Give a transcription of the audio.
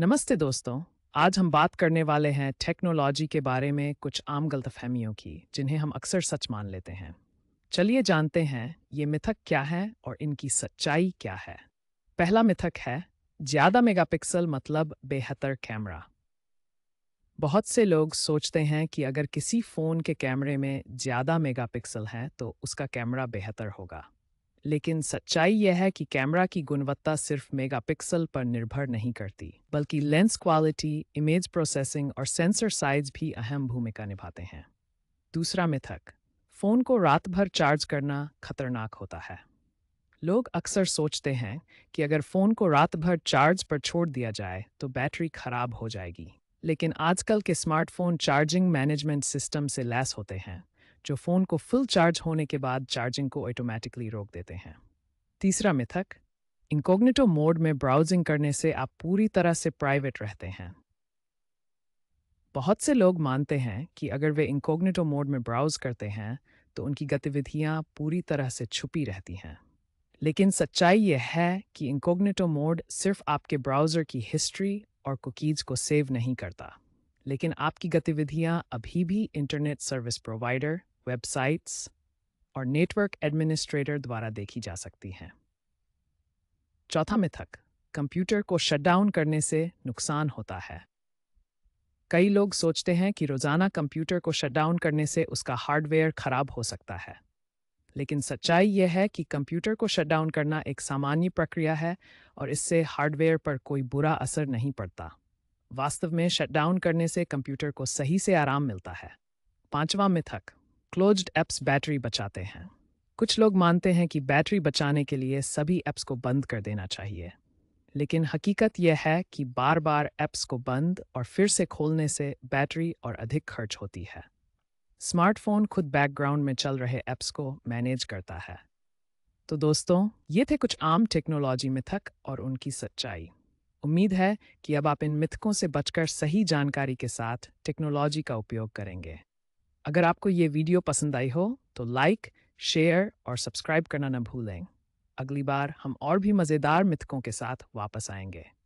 नमस्ते दोस्तों आज हम बात करने वाले हैं टेक्नोलॉजी के बारे में कुछ आम गलतफहमियों की जिन्हें हम अक्सर सच मान लेते हैं चलिए जानते हैं ये मिथक क्या है और इनकी सच्चाई क्या है पहला मिथक है ज़्यादा मेगापिक्सल मतलब बेहतर कैमरा बहुत से लोग सोचते हैं कि अगर किसी फ़ोन के कैमरे में ज़्यादा मेगापिक्सल है तो उसका कैमरा बेहतर होगा लेकिन सच्चाई यह है कि कैमरा की गुणवत्ता सिर्फ मेगापिक्सल पर निर्भर नहीं करती बल्कि लेंस क्वालिटी इमेज प्रोसेसिंग और सेंसर साइज भी अहम भूमिका निभाते हैं दूसरा मिथक फ़ोन को रात भर चार्ज करना खतरनाक होता है लोग अक्सर सोचते हैं कि अगर फ़ोन को रात भर चार्ज पर छोड़ दिया जाए तो बैटरी खराब हो जाएगी लेकिन आजकल के स्मार्टफोन चार्जिंग मैनेजमेंट सिस्टम से लैस होते हैं जो फ़ोन को फुल चार्ज होने के बाद चार्जिंग को ऑटोमेटिकली रोक देते हैं तीसरा मिथक इनकोग्नेटो मोड में ब्राउजिंग करने से आप पूरी तरह से प्राइवेट रहते हैं बहुत से लोग मानते हैं कि अगर वे इनकोग्नेटो मोड में ब्राउज करते हैं तो उनकी गतिविधियां पूरी तरह से छुपी रहती हैं लेकिन सच्चाई यह है कि इंकोग्नेटो मोड सिर्फ आपके ब्राउज़र की हिस्ट्री और कुकीज़ को सेव नहीं करता लेकिन आपकी गतिविधियां अभी भी इंटरनेट सर्विस प्रोवाइडर वेबसाइट्स और नेटवर्क एडमिनिस्ट्रेटर द्वारा देखी जा सकती हैं चौथा मिथक कंप्यूटर को शटडाउन करने से नुकसान होता है कई लोग सोचते हैं कि रोज़ाना कंप्यूटर को शटडाउन करने से उसका हार्डवेयर खराब हो सकता है लेकिन सच्चाई यह है कि कंप्यूटर को शटडाउन करना एक सामान्य प्रक्रिया है और इससे हार्डवेयर पर कोई बुरा असर नहीं पड़ता वास्तव में शटडाउन करने से कंप्यूटर को सही से आराम मिलता है पांचवा मिथक क्लोज्ड एप्स बैटरी बचाते हैं कुछ लोग मानते हैं कि बैटरी बचाने के लिए सभी एप्स को बंद कर देना चाहिए लेकिन हकीकत यह है कि बार बार एप्स को बंद और फिर से खोलने से बैटरी और अधिक खर्च होती है स्मार्टफोन खुद बैकग्राउंड में चल रहे ऐप्स को मैनेज करता है तो दोस्तों ये थे कुछ आम टेक्नोलॉजी मिथक और उनकी सच्चाई उम्मीद है कि अब आप इन मिथकों से बचकर सही जानकारी के साथ टेक्नोलॉजी का उपयोग करेंगे अगर आपको ये वीडियो पसंद आई हो तो लाइक शेयर और सब्सक्राइब करना न भूलें अगली बार हम और भी मज़ेदार मिथकों के साथ वापस आएंगे